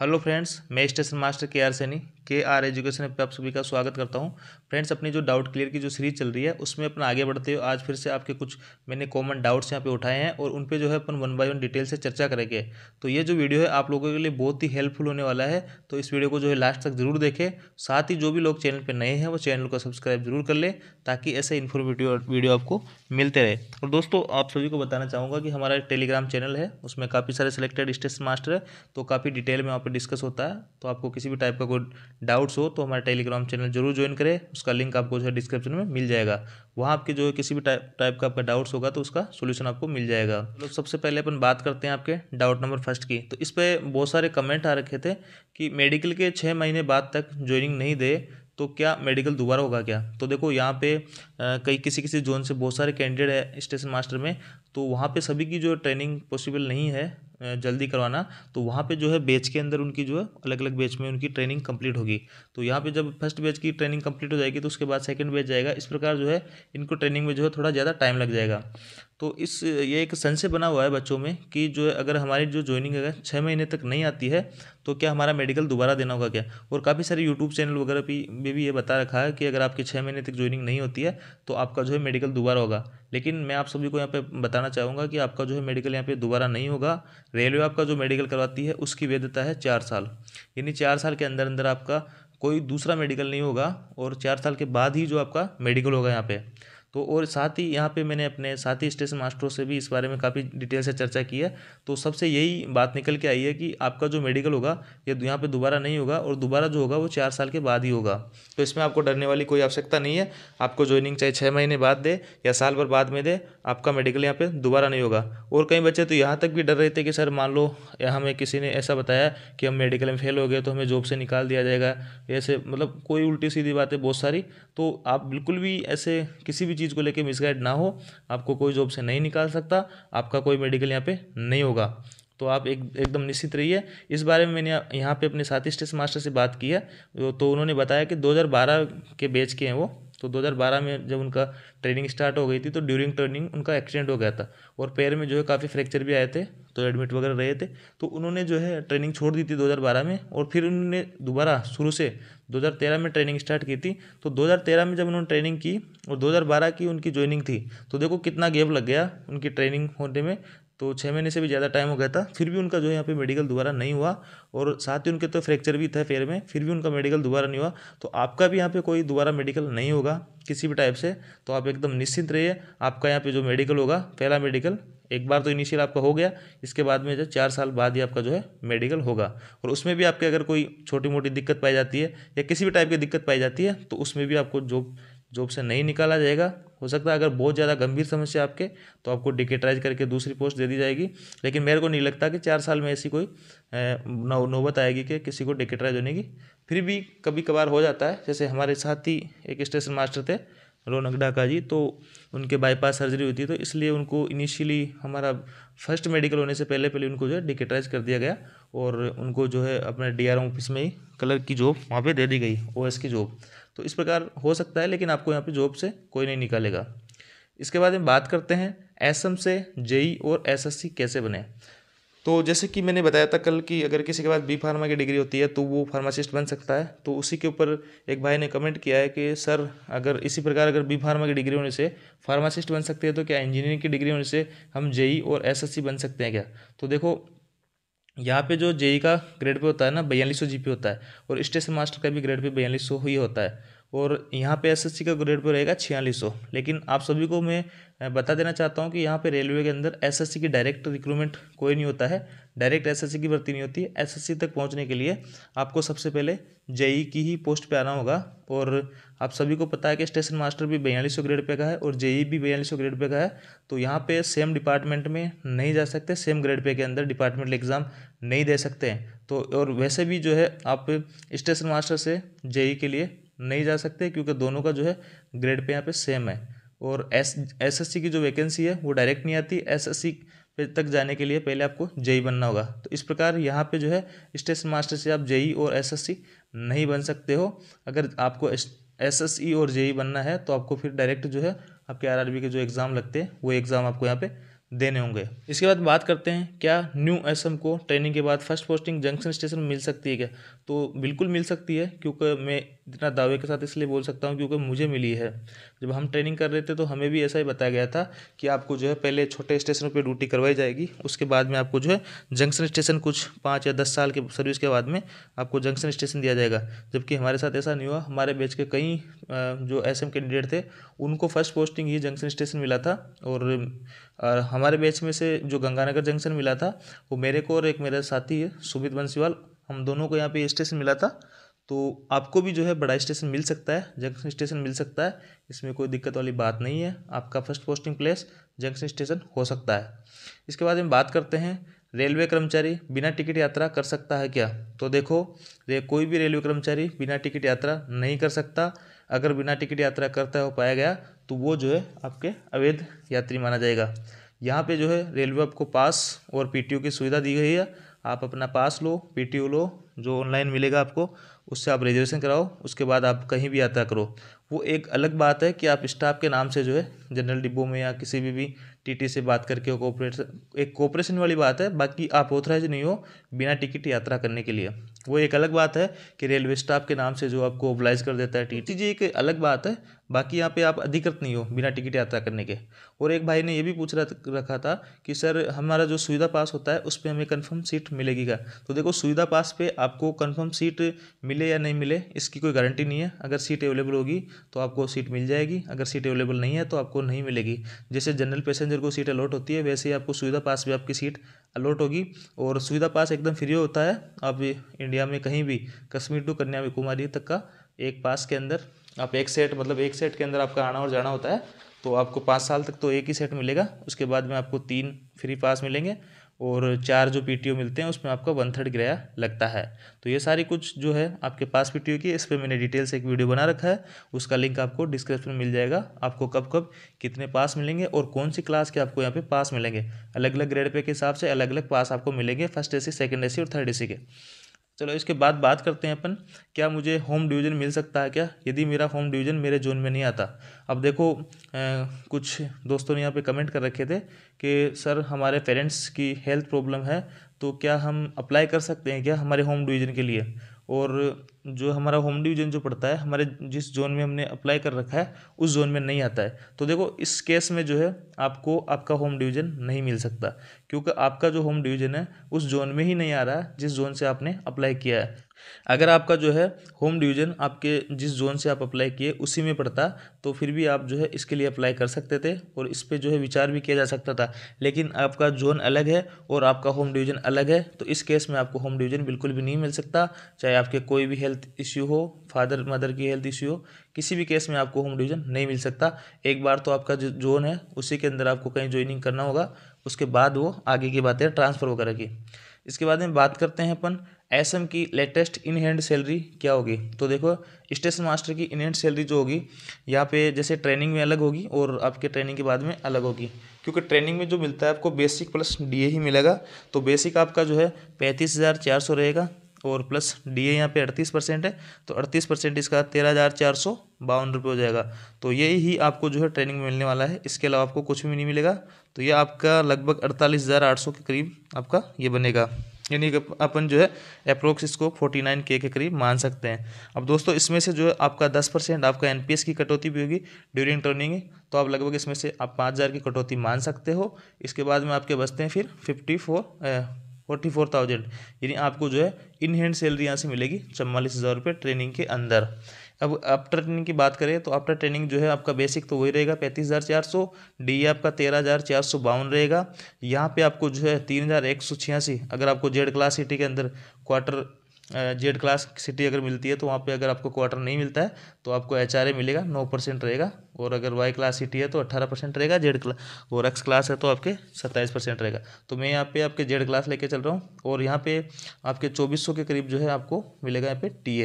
hello friends मैं station master K R Saini K R education पे आप सभी का स्वागत करता हूं फ्रेंड्स अपनी जो डाउट क्लियर की जो सीरीज चल रही है उसमें अपन आगे बढ़ते हुए आज फिर से आपके कुछ मैंने कॉमन डाउट्स यहाँ पे उठाए हैं और उन पे जो है अपन वन बाय वन डिटेल से चर्चा करेंगे तो ये जो वीडियो है आप लोगों के लिए बहुत ही हेल्पफुल होने वाला है तो इस वीडियो को जो है लास्ट तक जरूर देखें साथ ही जो भी लोग चैनल पर नए हैं वो चैनल को सब्सक्राइब जरूर कर लें ताकि ऐसे इन्फॉर्मेटिव वीडियो आपको मिलते रहे और दोस्तों आप सभी को बताना चाहूँगा कि हमारा टेलीग्राम चैनल है उसमें काफ़ी सारे सेलेक्टेड स्टेशन मास्टर है तो काफ़ी डिटेल में आप पर डिस्कस होता है तो आपको किसी भी टाइप का कोई डाउट्स हो तो हमारे टेलीग्राम चैनल जरूर ज्वाइन करें उसका लिंक आपको जो है डिस्क्रिप्शन में मिल जाएगा वहाँ आपके जो है किसी भी टाइप टाइप का आपका डाउट्स होगा तो उसका सोल्यूशन आपको मिल जाएगा तो सबसे पहले अपन बात करते हैं आपके डाउट नंबर फर्स्ट की तो इस पर बहुत सारे कमेंट आ रखे थे कि मेडिकल के छः महीने बाद तक ज्वाइनिंग नहीं दे तो क्या मेडिकल दोबारा होगा क्या तो देखो यहाँ पे कई किसी किसी जोन से बहुत सारे कैंडिडेट है स्टेशन मास्टर में तो वहाँ पे सभी की जो ट्रेनिंग पॉसिबल नहीं है जल्दी करवाना तो वहाँ पे जो है बैच के अंदर उनकी जो है अलग अलग बैच में उनकी ट्रेनिंग कंप्लीट होगी तो यहाँ पे जब फर्स्ट बेच की ट्रेनिंग कंप्लीट हो जाएगी तो उसके बाद सेकंड बैच जाएगा इस प्रकार जो है इनको ट्रेनिंग में जो है थोड़ा ज़्यादा टाइम लग जाएगा तो इस ये एक सेंस बना हुआ है बच्चों में कि जो अगर हमारी जो ज्वाइनिंग है छः महीने तक नहीं आती है तो क्या हमारा मेडिकल दोबारा देना होगा क्या और काफ़ी सारे यूट्यूब चैनल वगैरह भी में भी ये बता रखा है कि अगर आपकी छः महीने तक ज्वाइनिंग नहीं होती है तो आपका जो है मेडिकल दोबारा होगा लेकिन मैं आप सभी को यहाँ पर बताना चाहूँगा कि आपका जो है मेडिकल यहाँ पर दोबारा नहीं होगा रेलवे आपका जो मेडिकल करवाती है उसकी वैधता है चार साल यानी चार साल के अंदर अंदर आपका कोई दूसरा मेडिकल नहीं होगा और चार साल के बाद ही जो आपका मेडिकल होगा यहाँ पर तो और साथ ही यहाँ पे मैंने अपने साथी स्टेशन मास्टरों से भी इस बारे में काफ़ी डिटेल से चर्चा की है तो सबसे यही बात निकल के आई है कि आपका जो मेडिकल होगा ये यह यहाँ पर दोबारा नहीं होगा और दोबारा जो होगा वो चार साल के बाद ही होगा तो इसमें आपको डरने वाली कोई आवश्यकता नहीं है आपको ज्वाइनिंग चाहे छः महीने बाद दे या साल भर बाद में दे आपका मेडिकल यहाँ पर दोबारा नहीं होगा और कई बच्चे तो यहाँ तक भी डर रहे थे कि सर मान लो हमें किसी ने ऐसा बताया कि हम मेडिकल में फेल हो गए तो हमें जॉब से निकाल दिया जाएगा ऐसे मतलब कोई उल्टी सीधी बातें बहुत सारी तो आप बिल्कुल भी ऐसे किसी भी चीज़ चीज़ को लेकर मिसगाइड ना हो आपको कोई जॉब से नहीं निकाल सकता आपका कोई मेडिकल यहाँ पर नहीं होगा तो आप एक एकदम निश्चित रहिए इस बारे में मैंने यहाँ पे अपने साथी स्टेशन मास्टर से बात की है तो उन्होंने बताया कि 2012 के बैच के हैं वो तो 2012 में जब उनका ट्रेनिंग स्टार्ट हो गई थी तो ड्यूरिंग ट्रेनिंग उनका एक्सीडेंट हो गया था और पैर में जो है काफ़ी फ्रैक्चर भी आए थे तो एडमिट वगैरह रहे थे तो उन्होंने जो है ट्रेनिंग छोड़ दी थी 2012 में और फिर उन्होंने दोबारा शुरू से 2013 में ट्रेनिंग स्टार्ट की थी तो 2013 में जब उन्होंने ट्रेनिंग की और 2012 की उनकी ज्वाइनिंग थी तो देखो कितना गैप लग गया उनकी ट्रेनिंग होने में तो छः महीने से भी ज़्यादा टाइम हो गया था फिर भी उनका जो है यहाँ पे मेडिकल दोबारा नहीं हुआ और साथ ही उनके तो फ्रैक्चर भी था पैर में फिर भी उनका मेडिकल दोबारा नहीं हुआ तो आपका भी यहाँ पे कोई दोबारा मेडिकल नहीं होगा किसी भी टाइप से तो आप एकदम निश्चिंत रहिए आपका यहाँ पे जो मेडिकल होगा पहला मेडिकल एक बार तो इनिशियल आपका हो गया इसके बाद में जो चार साल बाद ही आपका जो है मेडिकल होगा और उसमें भी आपके अगर कोई छोटी मोटी दिक्कत पाई जाती है या किसी भी टाइप की दिक्कत पाई जाती है तो उसमें भी आपको जॉब जॉब से नहीं निकाला जाएगा हो सकता है अगर बहुत ज़्यादा गंभीर समस्या आपके तो आपको डिकेटराइज करके दूसरी पोस्ट दे दी जाएगी लेकिन मेरे को नहीं लगता कि चार साल में ऐसी कोई नौबत आएगी कि किसी को डिकेटराइज होने की फिर भी कभी कभार हो जाता है जैसे हमारे साथ ही एक स्टेशन मास्टर थे रौनक ढाका जी तो उनके बाईपास सर्जरी हुई थी तो इसलिए उनको इनिशियली हमारा फर्स्ट मेडिकल होने से पहले पहले उनको जो है डिकेटराइज कर दिया गया और उनको जो है अपने डी आर ऑफिस में ही कलर की जॉब वहाँ पर दे दी गई ओ की जॉब तो इस प्रकार हो सकता है लेकिन आपको यहाँ पर जॉब से कोई नहीं निकालेगा इसके बाद हम बात करते हैं एस से जेई e और एस कैसे बने तो जैसे कि मैंने बताया था कल कि अगर किसी के पास बी फार्मा की डिग्री होती है तो वो फार्मासिस्ट बन सकता है तो उसी के ऊपर एक भाई ने कमेंट किया है कि सर अगर इसी प्रकार अगर बी फार्मा की डिग्री होने से फार्मासिस्ट बन सकते हैं तो क्या इंजीनियरिंग की डिग्री होने से हम जेई e और एसएससी बन सकते हैं क्या तो देखो यहाँ पे जो जेई e का ग्रेड पे होता है ना बयालीस सौ जी होता है और स्टेशन मास्टर का भी ग्रेड पे बयालीस सौ ही होता है और यहाँ पे एसएससी का ग्रेड पे रहेगा छियालीस सौ लेकिन आप सभी को मैं बता देना चाहता हूँ कि यहाँ पे रेलवे के अंदर एसएससी की डायरेक्ट रिक्रूटमेंट कोई नहीं होता है डायरेक्ट एसएससी की भर्ती नहीं होती है सी तक पहुँचने के लिए आपको सबसे पहले जेई e की ही पोस्ट पे आना होगा और आप सभी को पता है कि स्टेशन मास्टर भी बयालीस सौ ग्रेड पे का है और जेई e भी बयालीस सौ ग्रेड पे का है तो यहाँ पे सेम डिपार्टमेंट में नहीं जा सकते सेम ग्रेड पे के अंदर डिपार्टमेंटल एग्ज़ाम नहीं दे सकते हैं तो और वैसे भी जो है आप स्टेशन मास्टर से जेई e के लिए नहीं जा सकते क्योंकि दोनों का जो है ग्रेड पे यहाँ पे सेम है और एस एस की जो वैकेंसी है वो डायरेक्ट नहीं आती एस पे तक जाने के लिए पहले आपको जेई e बनना होगा तो इस प्रकार यहाँ पे जो है स्टेशन मास्टर से आप जेई e और एसएससी नहीं बन सकते हो अगर आपको एसएससी e और जेई बनना है तो आपको फिर डायरेक्ट जो है आपके आरआरबी के जो एग्ज़ाम लगते हैं वो एग्ज़ाम आपको यहाँ पे देने होंगे इसके बाद बात करते हैं क्या न्यू एसएम को ट्रेनिंग के बाद फर्स्ट पोस्टिंग जंक्शन स्टेशन मिल सकती है क्या तो बिल्कुल मिल सकती है क्योंकि मैं इतना दावे के साथ इसलिए बोल सकता हूँ क्योंकि मुझे मिली है जब हम ट्रेनिंग कर रहे थे तो हमें भी ऐसा ही बताया गया था कि आपको जो है पहले छोटे स्टेशनों पर ड्यूटी करवाई जाएगी उसके बाद में आपको जो है जंक्शन स्टेशन कुछ पाँच या दस साल के सर्विस के बाद में आपको जंक्शन स्टेशन दिया जाएगा जबकि हमारे साथ ऐसा नहीं हुआ हमारे बेच के कई जो एस कैंडिडेट थे उनको फर्स्ट पोस्टिंग ही जंक्शन स्टेशन मिला था और हम हमारे बैच में से जो गंगानगर जंक्शन मिला था वो मेरे को और एक मेरा साथी है सुमित बंसीवाल हम दोनों को यहाँ पे स्टेशन मिला था तो आपको भी जो है बड़ा स्टेशन मिल सकता है जंक्शन स्टेशन मिल सकता है इसमें कोई दिक्कत वाली बात नहीं है आपका first posting place junction station हो सकता है इसके बाद हम बात करते हैं रेलवे कर्मचारी बिना टिकट यात्रा कर सकता है क्या तो देखो रे कोई भी रेलवे कर्मचारी बिना टिकट यात्रा नहीं कर सकता अगर बिना टिकट यात्रा करता हो पाया गया तो वो जो है आपके अवैध यात्री माना जाएगा यहाँ पे जो है रेलवे आपको पास और पीटीयू की सुविधा दी गई है आप अपना पास लो पीटीयू लो जो ऑनलाइन मिलेगा आपको उससे आप रिजर्वेशन कराओ उसके बाद आप कहीं भी यात्रा करो वो एक अलग बात है कि आप स्टाफ के नाम से जो है जनरल डिब्बों में या किसी भी भी टीटी से बात करके कोऑपरेशन एक कोऑपरेशन वाली बात है बाकी आप ऑथराइज नहीं हो बिना टिकट यात्रा करने के लिए वो एक अलग बात है कि रेलवे स्टाफ के नाम से जो आपको ओबलाइज कर देता है टी टी जी एक अलग बात है बाकी यहाँ पे आप अधिकृत नहीं हो बिना टिकट यात्रा करने के और एक भाई ने ये भी पूछ रखा था कि सर हमारा जो सुविधा पास होता है उस पर हमें कंफर्म सीट मिलेगी का तो देखो सुविधा पास पे आपको कंफर्म सीट मिले या नहीं मिले इसकी कोई गारंटी नहीं है अगर सीट अवेलेबल होगी तो आपको सीट मिल जाएगी अगर सीट अवेलेबल नहीं है तो आपको नहीं मिलेगी जैसे जनरल पैसेंजर को सीट अलॉट होती है वैसे ही आपको सुविधा पास पर आपकी सीट अलॉट होगी और सुविधा पास एकदम फ्री होता है आप इंडिया में कहीं भी कश्मीर टू कन्याकुमारी तक का एक पास के अंदर आप एक सेट मतलब एक सेट के अंदर आपका आना और जाना होता है तो आपको पाँच साल तक तो एक ही सेट मिलेगा उसके बाद में आपको तीन फ्री पास मिलेंगे और चार जो पीटीओ मिलते हैं उसमें आपका वन थर्ड किराया लगता है तो ये सारी कुछ जो है आपके पास पीटीओ की इस पर मैंने डिटेल से एक वीडियो बना रखा है उसका लिंक आपको डिस्क्रिप्शन में मिल जाएगा आपको कब कब कितने पास मिलेंगे और कौन सी क्लास के आपको यहाँ पे पास मिलेंगे अलग अलग ग्रेड पे के हिसाब से अलग अलग पास आपको मिलेंगे फर्स्ट ए सी सेकेंड ए सी और थर्ड ए सी के चलो इसके बाद बात करते हैं अपन क्या मुझे होम डिवीज़न मिल सकता है क्या यदि मेरा होम डिवीज़न मेरे जोन में नहीं आता अब देखो ए, कुछ दोस्तों ने यहाँ पे कमेंट कर रखे थे कि सर हमारे पेरेंट्स की हेल्थ प्रॉब्लम है तो क्या हम अप्लाई कर सकते हैं क्या हमारे होम डिवीज़न के लिए और जो हमारा होम डिवीजन जो पड़ता है हमारे जिस जोन में हमने अप्लाई कर रखा है उस जोन में नहीं आता है तो देखो इस केस में जो है आपको आपका होम डिवीजन नहीं मिल सकता क्योंकि आपका जो होम डिवीजन है उस जोन में ही नहीं आ रहा है जिस जोन से आपने अप्लाई किया है अगर आपका जो है होम डिवीजन आपके जिस जोन से आप अप्लाई किए उसी में पड़ता तो फिर भी आप जो है इसके लिए अप्लाई कर सकते थे और इस पर जो है विचार भी किया जा सकता था लेकिन आपका जोन अलग है और आपका होम डिवीजन अलग है तो इस केस में आपको होम डिवीजन बिल्कुल भी नहीं मिल सकता चाहे आपके कोई भी है हेल्थ इश्यू हो फादर मदर की हेल्थ इश्यू हो किसी भी केस में आपको होम डिवीज़न नहीं मिल सकता एक बार तो आपका जो जोन है उसी के अंदर आपको कहीं ज्वाइनिंग करना होगा उसके बाद वो आगे की बातें ट्रांसफ़र वगैरह की इसके बाद में बात करते हैं अपन एस एम की लेटेस्ट इन हैंड सैलरी क्या होगी तो देखो स्टेशन मास्टर की इन हैंड सैलरी जो होगी यहाँ पे जैसे ट्रेनिंग में अलग होगी और आपके ट्रेनिंग के बाद में अलग होगी क्योंकि ट्रेनिंग में जो मिलता है आपको बेसिक प्लस डीए ही मिलेगा तो बेसिक आपका जो है पैंतीस हज़ार चार सौ रहेगा और प्लस डी ए यहाँ पे अड़तीस परसेंट है तो अड़तीस परसेंट इसका तेरह हज़ार चार सौ बावन रुपये हो जाएगा तो ये ही आपको जो है ट्रेनिंग में मिलने वाला है इसके अलावा आपको कुछ भी नहीं मिलेगा तो ये आपका लगभग अड़तालीस हज़ार आठ सौ के करीब आपका ये बनेगा यानी कि अपन जो है अप्रोक्स इसको फोर्टी नाइन के के करीब मान सकते हैं अब दोस्तों इसमें से जो है आपका दस परसेंट आपका एन की कटौती भी होगी ड्यूरिंग ट्रेनिंग तो आप लगभग इसमें से आप पाँच हज़ार की कटौती मान सकते हो इसके बाद में आपके बचते हैं फिर fifty four forty four thousand यानी आपको जो है इन हैंड सैलरी यहाँ से मिलेगी चवालीस हज़ार रुपये ट्रेनिंग के अंदर अब आफ्टर ट्रेनिंग की बात करें तो आफ्टर ट्रेनिंग जो है आपका बेसिक तो वही रहेगा पैंतीस हज़ार चार सौ डी आपका तेरह हज़ार चार सौ बावन रहेगा यहाँ पे आपको जो है तीन हज़ार एक सौ छियासी अगर आपको जेड क्लास सिटी के अंदर क्वार्टर जेड क्लास सिटी अगर मिलती है तो वहाँ पे अगर आपको क्वार्टर नहीं मिलता है तो आपको एच मिलेगा नौ परसेंट रहेगा और अगर वाई क्लास सिटी है तो अट्ठारह परसेंट रहेगा जेड क्लास और एक्स क्लास है तो आपके सत्ताईस परसेंट रहेगा तो मैं यहाँ पे आपके जेड क्लास लेके चल रहा हूँ और यहाँ पे आपके चौबीस के करीब जो है आपको मिलेगा यहाँ पे टी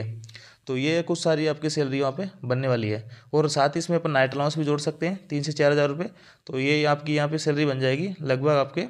तो ये कुछ सारी आपकी सैलरी वहाँ पे बनने वाली है और साथ ही इसमें अपन नाइट अलाउंस भी जोड़ सकते हैं तीन से चार हज़ार रुपये तो ये आपकी यहाँ पे सैलरी बन जाएगी लगभग आपके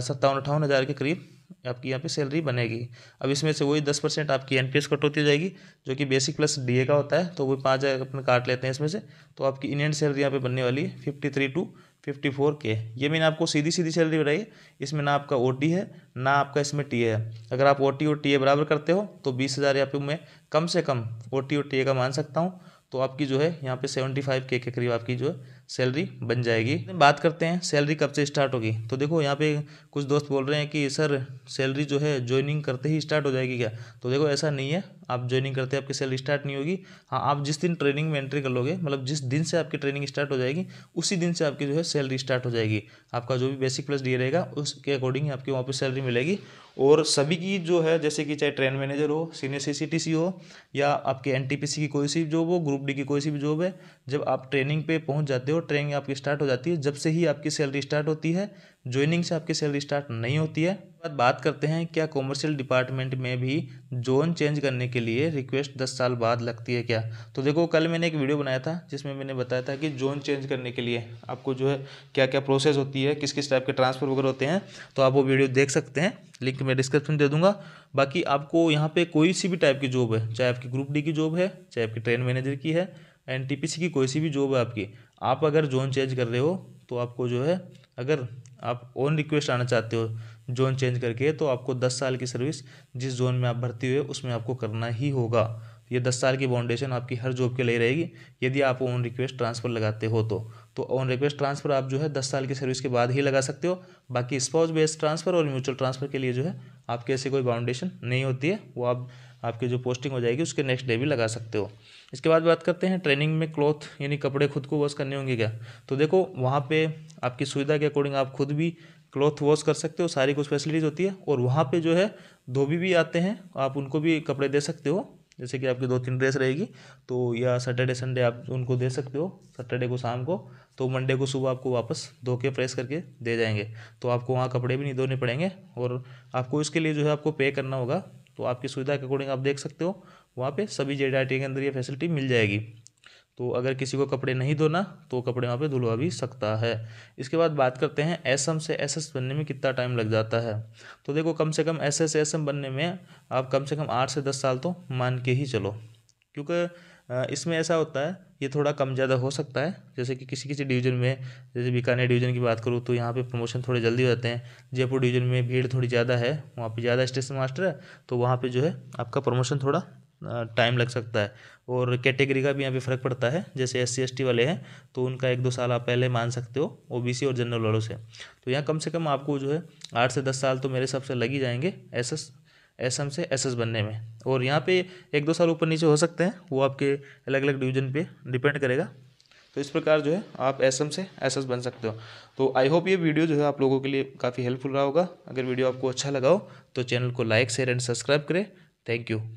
सत्तावन अठावन हज़ार के करीब आपकी यहाँ पे सैलरी बनेगी अब इसमें से वही दस परसेंट आपकी एनपीएस पी कटौती हो जाएगी जो कि बेसिक प्लस डी ए का होता है तो वो पाँच हज़ार अपन काट लेते हैं इसमें से तो आपकी इंडियन सैलरी यहाँ पे बनने वाली है fifty three to fifty four के ये मैंने आपको सीधी सीधी सैलरी बताई इसमें ना आपका ओ टी है ना आपका इसमें टी ए है अगर आप ओ टी और टी ए बराबर करते हो तो बीस हज़ार यहाँ पे मैं कम से कम ओ टी और टी ए का मान सकता हूँ तो आपकी जो है यहाँ पे सेवेंटी फाइव के के करीब आपकी जो है सैलरी बन जाएगी बात करते हैं सैलरी कब से स्टार्ट होगी तो देखो यहाँ पे कुछ दोस्त बोल रहे हैं कि सर सैलरी जो है ज्वाइनिंग करते ही स्टार्ट हो जाएगी क्या तो देखो ऐसा नहीं है आप ज्वाइनिंग करते आपकी सैलरी स्टार्ट नहीं होगी हाँ आप जिस दिन ट्रेनिंग में एंट्री कर लोगे मतलब जिस दिन से आपकी ट्रेनिंग स्टार्ट हो जाएगी उसी दिन से आपकी जो है सैलरी स्टार्ट हो जाएगी आपका जो भी बेसिक प्लस डी रहेगा उसके अकॉर्डिंग आपकी वहाँ पर सैलरी मिलेगी और सभी की जो है जैसे कि चाहे ट्रेन मैनेजर हो सीनियर सी हो या आपके एन की कोई सी जॉब हो ग्रुप डी की कोई सी भी जॉब है जब आप ट्रेनिंग पे पहुँच जाते हो ट्रेनिंग आपकी स्टार्ट हो जाती है जब से ही आपकी सैलरी स्टार्ट होती है ज्वाइनिंग से आपकी सैलरी स्टार्ट नहीं होती है बाद बात करते हैं क्या कॉमर्शियल डिपार्टमेंट में भी जोन चेंज करने के लिए रिक्वेस्ट दस साल बाद लगती है क्या तो देखो कल मैंने एक वीडियो बनाया था जिसमें मैंने बताया था कि जोन चेंज करने के लिए आपको जो है क्या क्या प्रोसेस होती है किस किस टाइप के ट्रांसफ़र वगैरह होते हैं तो आप वो वीडियो देख सकते हैं लिंक मैं डिस्क्रिप्शन दे दूंगा बाकी आपको यहाँ पे कोई सी भी टाइप की जॉब है चाहे आपकी ग्रुप डी की जॉब है चाहे आपकी ट्रेन मैनेजर की है एन की कोई सी भी जॉब है आपकी आप अगर जोन चेंज कर रहे हो तो आपको जो है अगर आप ऑन रिक्वेस्ट आना चाहते हो जोन चेंज करके तो आपको दस साल की सर्विस जिस जोन में आप भर्ती हुए उसमें आपको करना ही होगा ये दस साल की बाउंडेशन आपकी हर जॉब के लिए रहेगी यदि आप ऑन रिक्वेस्ट ट्रांसफ़र लगाते हो तो तो ऑन रिक्वेस्ट ट्रांसफ़र आप जो है दस साल की सर्विस के बाद ही लगा सकते हो बाकी स्पाउस बेस्ड ट्रांसफ़र और म्यूचुअल ट्रांसफ़र के लिए जो है आपकी ऐसी कोई बाउंडेशन नहीं होती है वो आप आपकी जो पोस्टिंग हो जाएगी उसके नेक्स्ट डे भी लगा सकते हो इसके बाद बात करते हैं ट्रेनिंग में क्लॉथ यानी कपड़े खुद को वॉश करने होंगे क्या तो देखो वहाँ पर आपकी सुविधा के अकॉर्डिंग आप खुद भी क्लॉथ वॉश कर सकते हो सारी कुछ फैसिलिटीज़ होती है और वहाँ पर जो है धोबी भी आते हैं आप उनको भी कपड़े दे सकते हो जैसे कि आपकी दो तीन ड्रेस रहेगी तो या सैटरडे संडे आप उनको दे सकते हो सैटरडे को शाम को तो मंडे को सुबह आपको वापस धो के प्रेस करके दे जाएंगे तो आपको वहाँ कपड़े भी नहीं धोने पड़ेंगे और आपको इसके लिए जो है आपको पे करना होगा तो आपकी सुविधा के अकॉर्डिंग आप देख सकते हो वहाँ पे सभी जे के अंदर ये फैसिलिटी मिल जाएगी तो अगर किसी को कपड़े नहीं धोना तो कपड़े वहाँ पे धुलवा भी सकता है इसके बाद बात करते हैं एसएम से एसएस बनने में कितना टाइम लग जाता है तो देखो कम से कम एसएस एसएम बनने में आप कम से कम आठ से दस साल तो मान के ही चलो क्योंकि इसमें ऐसा होता है ये थोड़ा कम ज़्यादा हो सकता है जैसे कि किसी किसी डिवीज़न में जैसे बीकानेर डिवीज़न की बात करूँ तो यहाँ पे प्रमोशन थोड़े जल्दी हो जाते हैं जयपुर डिवीज़न में भीड़ थोड़ी ज़्यादा है वहाँ पे ज़्यादा स्टेशन मास्टर है तो वहाँ पे जो है आपका प्रमोशन थोड़ा टाइम लग सकता है और कैटेगरी का भी यहाँ पर फ़र्क पड़ता है जैसे एस सी वाले हैं तो उनका एक दो साल आप पहले मान सकते हो ओ और जनरल वालों से तो यहाँ कम से कम आपको जो है आठ से दस साल तो मेरे हिसाब से लग ही जाएंगे एस एस एम से एस एस बनने में और यहाँ पे एक दो साल ऊपर नीचे हो सकते हैं वो आपके अलग अलग डिवीजन पे डिपेंड करेगा तो इस प्रकार जो है आप एस एम से एस एस बन सकते हो तो आई होप ये वीडियो जो है आप लोगों के लिए काफ़ी हेल्पफुल रहा होगा अगर वीडियो आपको अच्छा लगा हो तो चैनल को लाइक शेयर एंड सब्सक्राइब करें थैंक यू